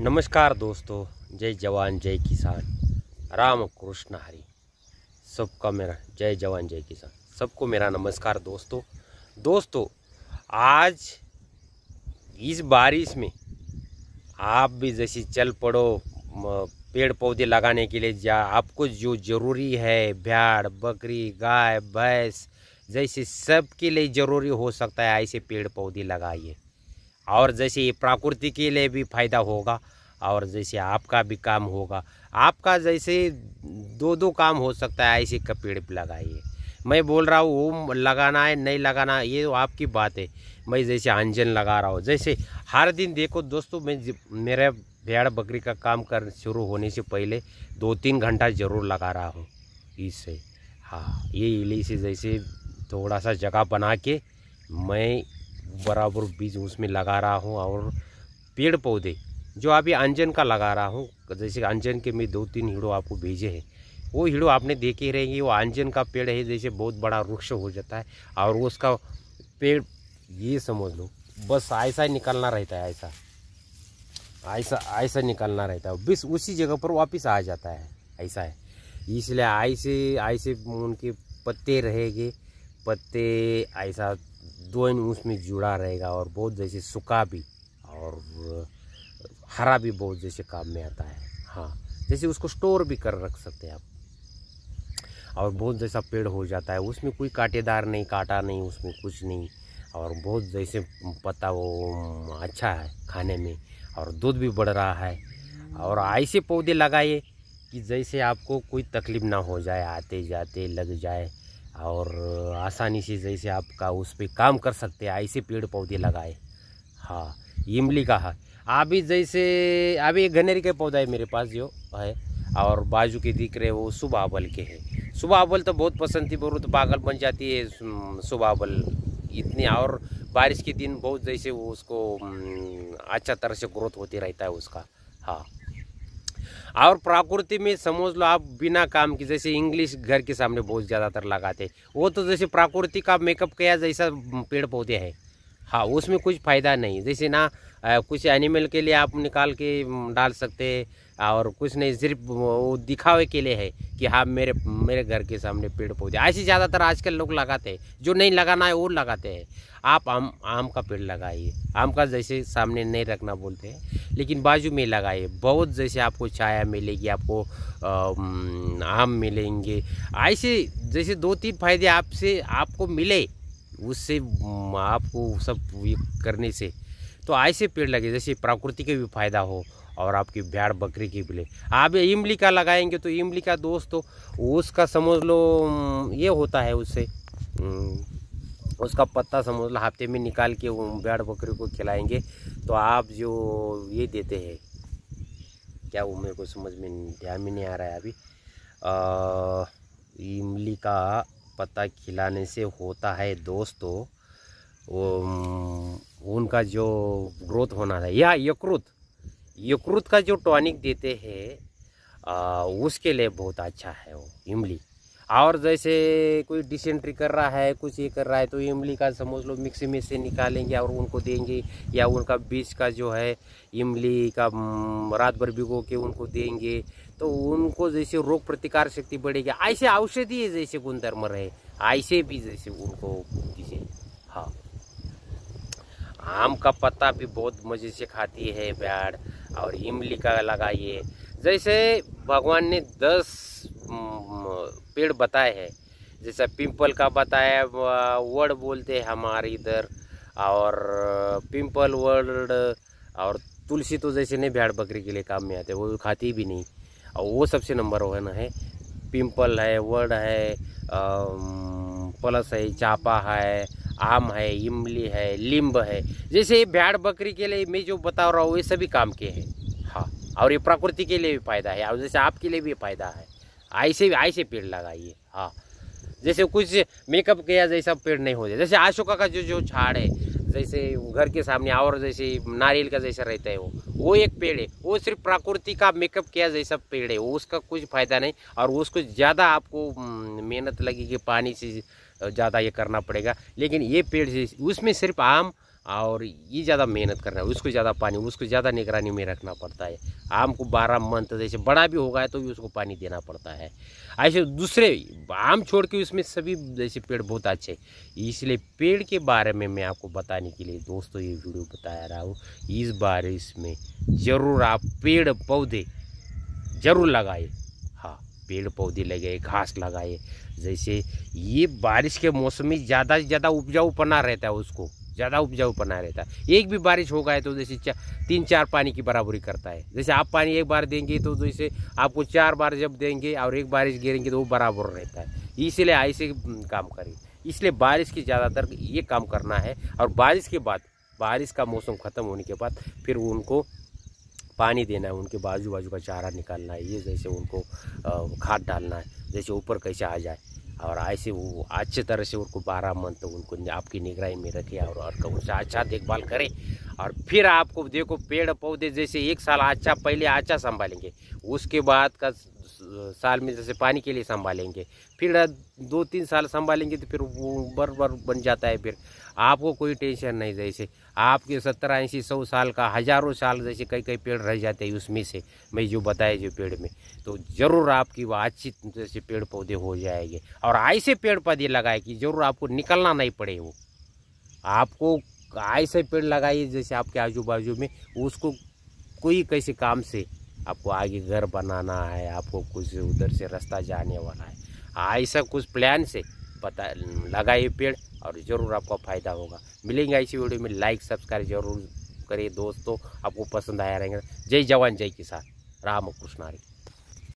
नमस्कार दोस्तों जय जवान जय किसान राम कृष्ण हरी सबका मेरा जय जवान जय किसान सबको मेरा नमस्कार दोस्तों दोस्तों आज इस बारिश में आप भी जैसे चल पड़ो पेड़ पौधे लगाने के लिए जा आपको जो ज़रूरी है भेड़ बकरी गाय भैंस जैसे सबके लिए ज़रूरी हो सकता है ऐसे पेड़ पौधे लगाइए और जैसे ये प्रकृति के लिए भी फ़ायदा होगा और जैसे आपका भी काम होगा आपका जैसे दो दो काम हो सकता है ऐसे का पेड़ लगाइए मैं बोल रहा हूँ वो लगाना है नहीं लगाना ये तो आपकी बात है मैं जैसे अंजन लगा रहा हूँ जैसे हर दिन देखो दोस्तों मैं मेरे भेड़ बकरी का काम कर शुरू होने से पहले दो तीन घंटा ज़रूर लगा रहा हूँ इससे हाँ ये इली से जैसे थोड़ा सा जगह बना के मैं बराबर बीज उसमें लगा रहा हूँ और पेड़ पौधे जो अभी अंजन का लगा रहा हूँ जैसे अंजन के मैं दो तीन हीड़ो आपको भेजे हैं वो हीड़ो आपने देखे ही रहेंगे वो अंजन का पेड़ है जैसे बहुत बड़ा वृक्ष हो जाता है और उसका पेड़ ये समझ लो बस ऐसा ही निकलना रहता है ऐसा ऐसा ऐसा निकलना रहता है बस उसी जगह पर वापस आ जाता है ऐसा है इसलिए ऐसे ऐसे उनके पत्ते रहेंगे पत्ते ऐसा दो इन उसमें जुड़ा रहेगा और बहुत जैसे सूखा भी और हरा भी बहुत जैसे काम में आता है हाँ जैसे उसको स्टोर भी कर रख सकते हैं आप और बहुत जैसा पेड़ हो जाता है उसमें कोई कांटेदार नहीं काटा नहीं उसमें कुछ नहीं और बहुत जैसे पता वो अच्छा है खाने में और दूध भी बढ़ रहा है और ऐसे पौधे लगाइए कि जैसे आपको कोई तकलीफ़ ना हो जाए आते जाते लग जाए और आसानी से जैसे आपका उस पर काम कर सकते हैं ऐसे पेड़ पौधे लगाए हाँ इमली का है अभी जैसे अभी एक घनेरी का पौधा है मेरे पास जो है और बाजू के दिख रहे वो सुबह अबल के हैं सुबह अबल तो बहुत पसंद थी बोलो तो पागल बन जाती है सुबह अबल इतनी और बारिश के दिन बहुत जैसे वो उसको अच्छा तरह से ग्रोथ होती रहता है उसका हाँ और प्रकृति में समझ लो आप बिना काम की जैसे इंग्लिश घर के सामने बहुत ज़्यादातर लगाते वो तो जैसे प्रकृति का मेकअप किया जैसा पेड़ पौधे हैं हाँ उसमें कुछ फ़ायदा नहीं जैसे ना कुछ एनिमल के लिए आप निकाल के डाल सकते और कुछ नहीं सिर्फ वो दिखावे के लिए है कि हाँ मेरे मेरे घर के सामने पेड़ पौधे ऐसे ज़्यादातर आजकल लोग लगाते हैं जो नहीं लगाना है वो लगाते हैं आप आम आम का पेड़ लगाइए आम का जैसे सामने नहीं रखना बोलते हैं लेकिन बाजू में लगाइए बहुत जैसे आपको छाया मिलेगी आपको आम मिलेंगे ऐसे जैसे दो तीन फायदे आपसे आपको मिले उससे आपको सब करने से तो ऐसे पेड़ लगे जैसे प्रकृति के भी फायदा हो और आपकी भेड़ बकरी की भी आप इमली का लगाएंगे तो इमली का दोस्तों उसका समझ लो ये होता है उससे उसका पत्ता समझ लो हफ्ते में निकाल के बैड़ बकरी को खिलाएंगे तो आप जो ये देते हैं क्या वो मेरे को समझ में ध्यान में नहीं आ रहा है अभी आ, इमली का पत्ता खिलाने से होता है दोस्तों वो उनका जो ग्रोथ होना है या यकृत यकृत का जो टॉनिक देते हैं उसके लिए बहुत अच्छा है वो इमली और जैसे कोई डिसेंट्री कर रहा है कुछ ये कर रहा है तो इमली का समझ लो मिक्सी में से निकालेंगे और उनको देंगे या उनका बीज का जो है इमली का रात भर भिगो के उनको देंगे तो उनको जैसे रोग प्रतिकार शक्ति बढ़ेगी ऐसे औषधि जैसे गुणधर्म रहे ऐसे भी जैसे उनको दीजिए हाँ आम का पत्ता भी बहुत मज़े से खाती है प्याड़ और इमली का लगाइए जैसे भगवान ने दस पेड़ बताए हैं जैसे पिंपल का बताया वर्ड बोलते हैं हमारे इधर और पिंपल वर्ड और तुलसी तो जैसे नहीं भेड़ बकरी के लिए काम में आते वो तो खाती भी नहीं और वो सबसे नंबर वन है पिंपल है वर्ड है प्लस है चापा है आम है इमली है लिम्ब है जैसे ये भेड़ बकरी के लिए मैं जो बता रहा हूँ ये सभी काम के हैं हाँ और ये प्रकृति के लिए भी फ़ायदा है और जैसे आपके लिए भी फ़ायदा है ऐसे ऐसे पेड़ लगाइए हाँ जैसे कुछ मेकअप किया जैसा पेड़ नहीं हो जाए जैसे अशोका का जो जो झाड़ है जैसे घर के सामने और जैसे नारियल का जैसा रहता है वो वो एक पेड़ है वो सिर्फ प्रकृति का मेकअप किया जैसा पेड़ है उसका कुछ फ़ायदा नहीं और उसको ज़्यादा आपको मेहनत लगेगी पानी से ज़्यादा ये करना पड़ेगा लेकिन ये पेड़ उसमें सिर्फ आम और ये ज़्यादा मेहनत करना है उसको ज़्यादा पानी उसको ज़्यादा निगरानी में रखना पड़ता है आम को बारह मंथ जैसे बड़ा भी होगा तो भी उसको पानी देना पड़ता है ऐसे दूसरे आम छोड़ के उसमें सभी जैसे पेड़ बहुत अच्छे इसलिए पेड़ के बारे में मैं आपको बताने के लिए दोस्तों ये वीडियो बताया रहा हूँ इस बार इसमें ज़रूर आप पेड़ पौधे ज़रूर लगाए हाँ पेड़ पौधे लगाए घास लगाए जैसे ये बारिश के मौसम में ज़्यादा से ज़्यादा उपजाऊ बना रहता है उसको ज़्यादा उपजाऊ बना रहता है एक भी बारिश होगा है तो जैसे चा, तीन चार पानी की बराबरी करता है जैसे आप पानी एक बार देंगे तो जैसे आपको चार बार जब देंगे और एक बारिश गिरेंगे तो वो बराबर रहता है इसलिए ऐसे काम करें इसलिए बारिश की ज़्यादातर ये काम करना है और बारिश के बाद बारिश का मौसम ख़त्म होने के बाद फिर उनको पानी देना है उनके बाजू बाजू का चारा निकालना है ये जैसे उनको खाद डालना है जैसे ऊपर कैसे आ जाए और ऐसे वो अच्छे तरह से उनको बारह मंथ उनको आपकी निगरानी में रखे और, और उनसे अच्छा, अच्छा देखभाल करें और फिर आपको देखो पेड़ पौधे जैसे एक साल अच्छा पहले अच्छा संभालेंगे उसके बाद का साल में जैसे पानी के लिए संभालेंगे फिर दो तीन साल संभालेंगे तो फिर वो बर बर बन जाता है फिर आपको कोई टेंशन नहीं जैसे आपके सत्तर ऐसी सौ साल का हज़ारों साल जैसे कई कई पेड़ रह जाते हैं उसमें से मैं जो बताया जो पेड़ में तो ज़रूर आपकी वह अच्छी जैसे पेड़ पौधे हो जाएंगे और ऐसे पेड़ पौधे लगाए कि ज़रूर आपको निकलना नहीं पड़े वो आपको ऐसे पेड़ लगाइए जैसे आपके आजू बाजू में उसको कोई कैसे काम से आपको आगे घर बनाना है आपको कुछ उधर से रास्ता जाने वाला है ऐसा कुछ प्लान से पता लगाइए पेड़ और ज़रूर आपको फ़ायदा होगा मिलेंगे ऐसी वीडियो में लाइक सब्सक्राइब जरूर करिए दोस्तों आपको पसंद आया रहेंगे जय जवान जय किसान राम कृष्ण कृष्णारी